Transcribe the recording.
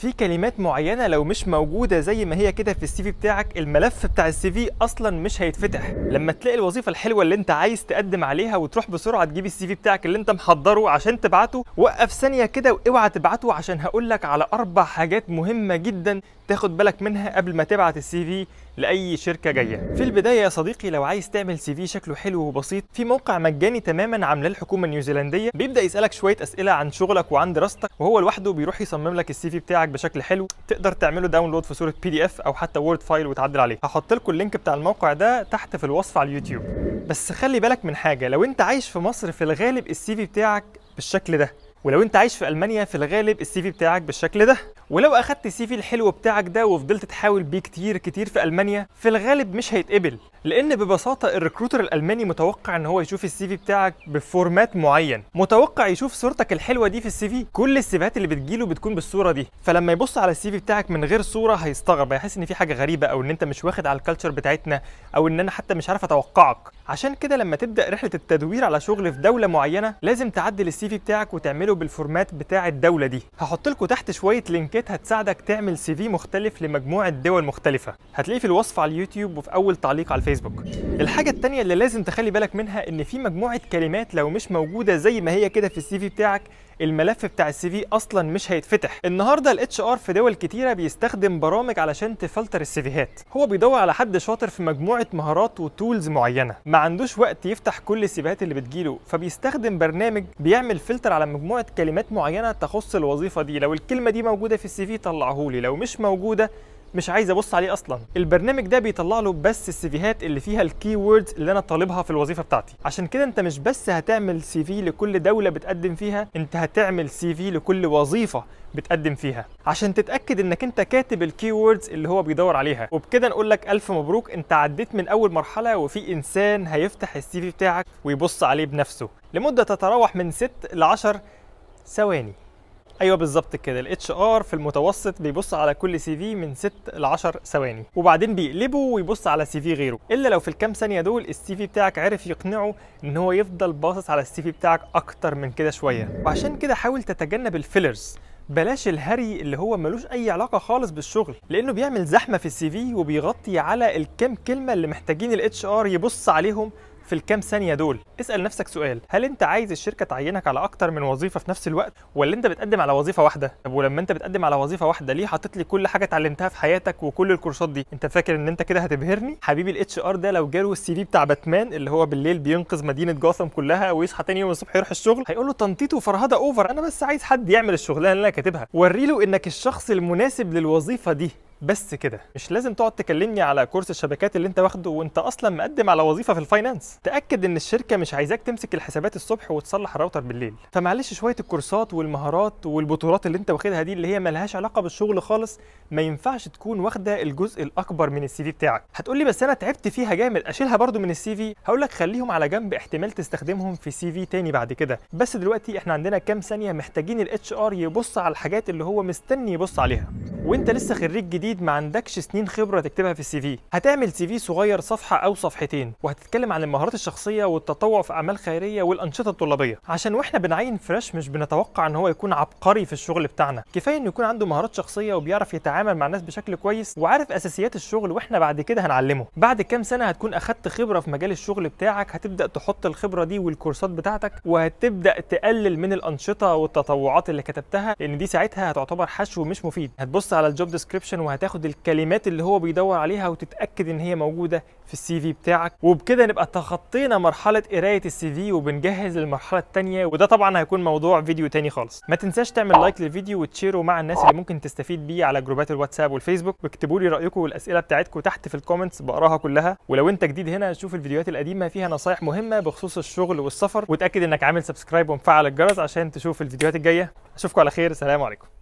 في كلمات معينه لو مش موجوده زي ما هي كده في السي في بتاعك الملف بتاع السي في اصلا مش هيتفتح لما تلاقي الوظيفه الحلوه اللي انت عايز تقدم عليها وتروح بسرعه تجيب السي في بتاعك اللي انت محضره عشان تبعته وقف ثانيه كده واوعى تبعته عشان هقول لك على اربع حاجات مهمه جدا تاخد بالك منها قبل ما تبعت السي في لاي شركه جايه في البدايه يا صديقي لو عايز تعمل سي في شكله حلو وبسيط في موقع مجاني تماما عاملاه الحكومه النيوزيلنديه بيبدا يسالك شويه اسئله عن شغلك وعن دراستك وهو لوحده بيروح يصمم لك السي في بتاعك بشكل حلو تقدر تعمله داونلود في صوره بي دي اف او حتى وورد فايل وتعدل عليه هحط لكم اللينك بتاع الموقع ده تحت في الوصف على اليوتيوب بس خلي بالك من حاجه لو انت عايش في مصر في الغالب السي في بتاعك بالشكل ده ولو انت عايش في المانيا في الغالب السي في بتاعك بالشكل ده ولو اخدت السي في الحلو بتاعك ده وفضلت تحاول بيه كتير كتير في المانيا في الغالب مش هيتقبل لان ببساطه الريكروتر الالماني متوقع ان هو يشوف السي في بتاعك بفورمات معين متوقع يشوف صورتك الحلوه دي في السي في كل السيفيهات اللي بتجيله بتكون بالصوره دي فلما يبص على السي في بتاعك من غير صوره هيستغرب هيحس ان في حاجه غريبه او ان انت مش واخد على الكالتشر بتاعتنا او ان انا حتى مش عارف اتوقعك عشان كده لما تبدا رحله التدوير على شغل في دوله معينه لازم تعدل السي في بتاعك وتعمله بالفورمات بتاع الدوله دي هحط لكم تحت شويه لينكات هتساعدك تعمل سي في مختلف لمجموعه دول مختلفه هتلاقيه في الوصف على اليوتيوب وفي اول تعليق على الفيديو فيسبوك الحاجه التانية اللي لازم تخلي بالك منها ان في مجموعه كلمات لو مش موجوده زي ما هي كده في السي في بتاعك الملف بتاع السي في اصلا مش هيتفتح النهارده الاتش ار في دول كتيره بيستخدم برامج علشان تفلتر السيفيهات هو بيدور على حد شاطر في مجموعه مهارات وتولز معينه ما عندوش وقت يفتح كل السيفيهات اللي بتجيله فبيستخدم برنامج بيعمل فلتر على مجموعه كلمات معينه تخص الوظيفه دي لو الكلمه دي موجوده في السي في طلعهولي لو مش موجوده مش عايز ابص عليه اصلا البرنامج ده بيطلع له بس السيفيهات اللي فيها الكي ووردز اللي انا طالبها في الوظيفه بتاعتي عشان كده انت مش بس هتعمل سي في لكل دوله بتقدم فيها انت هتعمل سي في لكل وظيفه بتقدم فيها عشان تتاكد انك انت كاتب الكي ووردز اللي هو بيدور عليها وبكده نقول لك الف مبروك انت عديت من اول مرحله وفي انسان هيفتح السي في بتاعك ويبص عليه بنفسه لمده تتراوح من 6 ل 10 ثواني ايوه بالظبط كده الاتش ار في المتوسط بيبص على كل سي في من 6 ل 10 ثواني وبعدين بيقلبه ويبص على سي في غيره الا لو في الكام ثانيه دول السي في بتاعك عرف يقنعه ان هو يفضل باصص على السي في بتاعك اكتر من كده شويه وعشان كده حاول تتجنب الفيلرز بلاش الهري اللي هو ملوش اي علاقه خالص بالشغل لانه بيعمل زحمه في السي في وبيغطي على الكام كلمه اللي محتاجين الاتش ار يبص عليهم في الكام ثانيه دول اسال نفسك سؤال هل انت عايز الشركه تعينك على اكتر من وظيفه في نفس الوقت ولا انت بتقدم على وظيفه واحده طب ولما انت بتقدم على وظيفه واحده ليه حاطط لي كل حاجه اتعلمتها في حياتك وكل الكورسات دي انت فاكر ان انت كده هتبهرني حبيبي الاتش ار ده لو جاله السي في بتاع باتمان اللي هو بالليل بينقذ مدينه جاثم كلها ويصحى تاني يوم الصبح يروح الشغل هيقول له تنطيط وفرهده اوفر انا بس عايز حد يعمل الشغلانه اللي انا كاتبها وريله انك الشخص المناسب للوظيفه دي بس كده مش لازم تقعد تكلمني على كورس الشبكات اللي انت واخده وانت اصلا مقدم على وظيفه في الفاينانس تاكد ان الشركه مش عايزاك تمسك الحسابات الصبح وتصلح الراوتر بالليل فمعلش شويه الكورسات والمهارات والبطولات اللي انت واخدها دي اللي هي ملهاش علاقه بالشغل خالص ما ينفعش تكون واخده الجزء الاكبر من السي في بتاعك هتقولي بس انا تعبت فيها جامد اشيلها برده من السي في هقول لك خليهم على جنب احتمال تستخدمهم في سي في تاني بعد كده بس دلوقتي احنا عندنا كام ثانيه محتاجين الاتش ار يبص على الحاجات اللي هو مستني يبص عليها وانت لسه خريج جديد ما عندكش سنين خبره تكتبها في السي في هتعمل سي في صغير صفحه او صفحتين وهتتكلم عن المهارات الشخصيه والتطوع في اعمال خيريه والانشطه الطلابيه عشان واحنا بنعين فريش مش بنتوقع ان هو يكون عبقري في الشغل بتاعنا كفايه انه يكون عنده مهارات شخصيه وبيعرف يتعامل مع الناس بشكل كويس وعارف اساسيات الشغل واحنا بعد كده هنعلمه بعد كام سنه هتكون اخدت خبره في مجال الشغل بتاعك هتبدا تحط الخبره دي والكورسات بتاعتك وهتبدا تقلل من الانشطه والتطوعات اللي كتبتها لان دي ساعتها هتعتبر حشو مش مفيد هتبص على الجوب ديسكريبشن وهتاخد الكلمات اللي هو بيدور عليها وتتاكد ان هي موجوده في السي في بتاعك وبكده نبقى تخطينا مرحله قرايه السي في وبنجهز للمرحله الثانيه وده طبعا هيكون موضوع فيديو تاني خالص ما تنساش تعمل لايك للفيديو وتشيره مع الناس اللي ممكن تستفيد بيه على جروبات الواتساب والفيسبوك واكتبوا لي رايكم والاسئله بتاعتكم تحت في الكومنتس بقراها كلها ولو انت جديد هنا شوف الفيديوهات القديمه فيها نصايح مهمه بخصوص الشغل والسفر وتاكد انك عامل سبسكرايب ومفعل الجرس عشان تشوف الفيديوهات الجايه اشوفكم على خير سلام عليكم